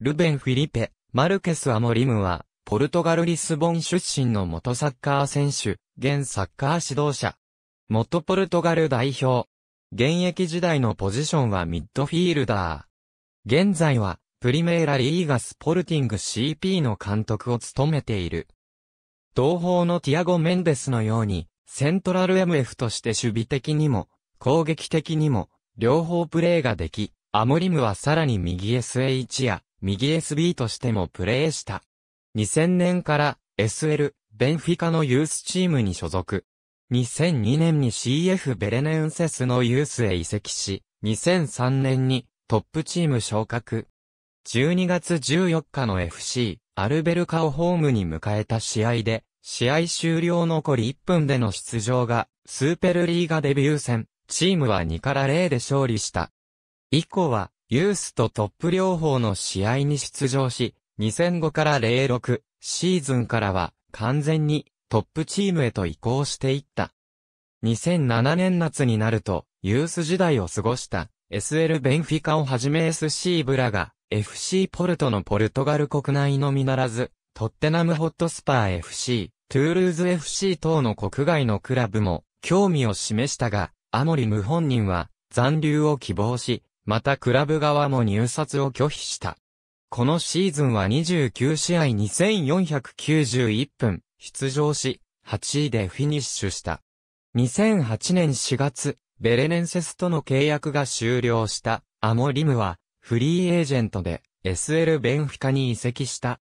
ルベン・フィリペ、マルケス・アモリムは、ポルトガル・リスボン出身の元サッカー選手、現サッカー指導者。元ポルトガル代表。現役時代のポジションはミッドフィールダー。現在は、プリメーラリーガスポルティング CP の監督を務めている。同胞のティアゴ・メンデスのように、セントラル MF として守備的にも、攻撃的にも、両方プレーができ、アモリムはさらに右 SH や、右 SB としてもプレーした。2000年から SL、ベンフィカのユースチームに所属。2002年に CF ベレネウンセスのユースへ移籍し、2003年にトップチーム昇格。12月14日の FC、アルベルカをホームに迎えた試合で、試合終了残り1分での出場が、スーペルリーガデビュー戦、チームは2から0で勝利した。以降は、ユースとトップ両方の試合に出場し、2005から06シーズンからは完全にトップチームへと移行していった。2007年夏になると、ユース時代を過ごした SL ベンフィカをはじめ SC ブラが FC ポルトのポルトガル国内のみならず、トッテナムホットスパー FC、トゥールーズ FC 等の国外のクラブも興味を示したが、アモリム本人は残留を希望し、またクラブ側も入札を拒否した。このシーズンは29試合2491分出場し、8位でフィニッシュした。2008年4月、ベレネンセスとの契約が終了したアモリムはフリーエージェントで SL ベンフィカに移籍した。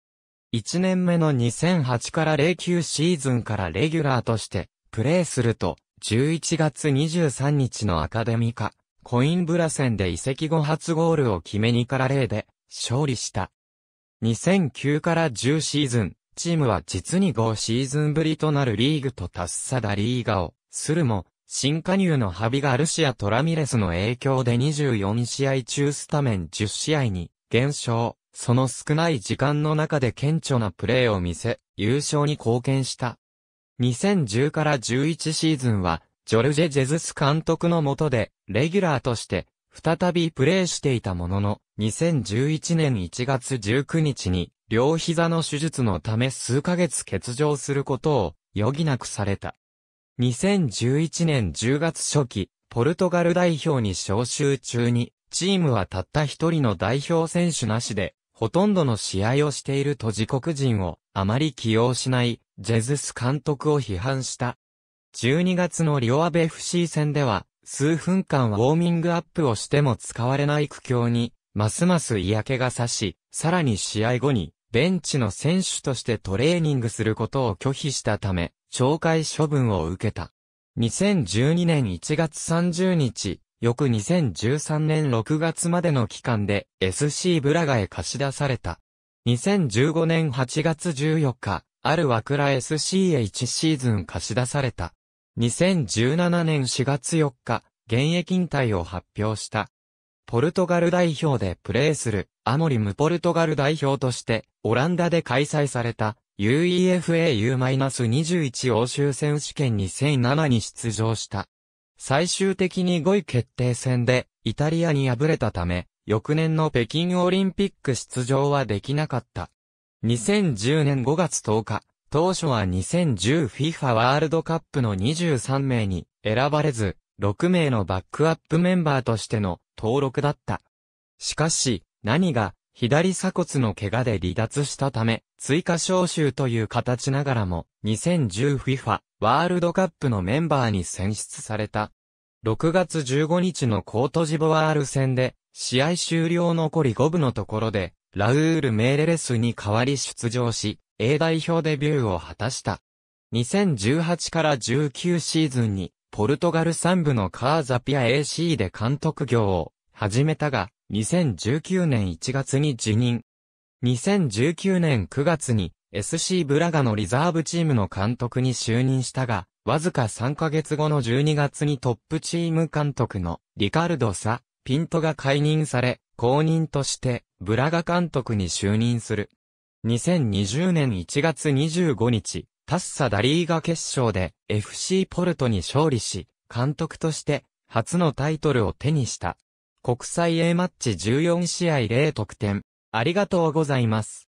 1年目の2008から09シーズンからレギュラーとしてプレーすると11月23日のアカデミカコインブラ戦で移籍後初ゴールを決めにから0で勝利した。2009から10シーズン、チームは実に5シーズンぶりとなるリーグとタッサダリーガをするも、新加入のハビガルシア・トラミレスの影響で24試合中スタメン10試合に減少、その少ない時間の中で顕著なプレーを見せ、優勝に貢献した。2010から11シーズンは、ジョルジェ・ジェズス監督の下で、レギュラーとして、再びプレーしていたものの、2011年1月19日に、両膝の手術のため数ヶ月欠場することを余儀なくされた。2011年10月初期、ポルトガル代表に招集中に、チームはたった一人の代表選手なしで、ほとんどの試合をしていると自国人をあまり起用しないジェズス監督を批判した12月の両アベ FC 戦では、数分間ウォーミングアップをしても使われない苦境に、ますます嫌気がさし、さらに試合後に、ベンチの選手としてトレーニングすることを拒否したため、懲戒処分を受けた。2012年1月30日、翌2013年6月までの期間で SC ブラガへ貸し出された。2015年8月14日、ある和倉 SC へ1シーズン貸し出された。2017年4月4日、現役引退を発表した。ポルトガル代表でプレーするアモリムポルトガル代表としてオランダで開催された UEFAU-21 欧州選手権2007に出場した。最終的に5位決定戦でイタリアに敗れたため、翌年の北京オリンピック出場はできなかった。2010年5月10日、当初は 2010FIFA ワールドカップの23名に選ばれず、6名のバックアップメンバーとしての登録だった。しかし、何が左鎖骨の怪我で離脱したため、追加招集という形ながらも、2010FIFA ワールドカップのメンバーに選出された。6月15日のコートジボワール戦で、試合終了残り5分のところで、ラウール・メーレレスに代わり出場し、A 代表デビューを果たした。2018から19シーズンに、ポルトガル3部のカーザピア AC で監督業を始めたが、2019年1月に辞任。2019年9月に SC ブラガのリザーブチームの監督に就任したが、わずか3ヶ月後の12月にトップチーム監督のリカルド・サ・ピントが解任され、公認としてブラガ監督に就任する。2020年1月25日、タッサ・ダリーガ決勝で FC ポルトに勝利し、監督として初のタイトルを手にした。国際 A マッチ14試合0得点。ありがとうございます。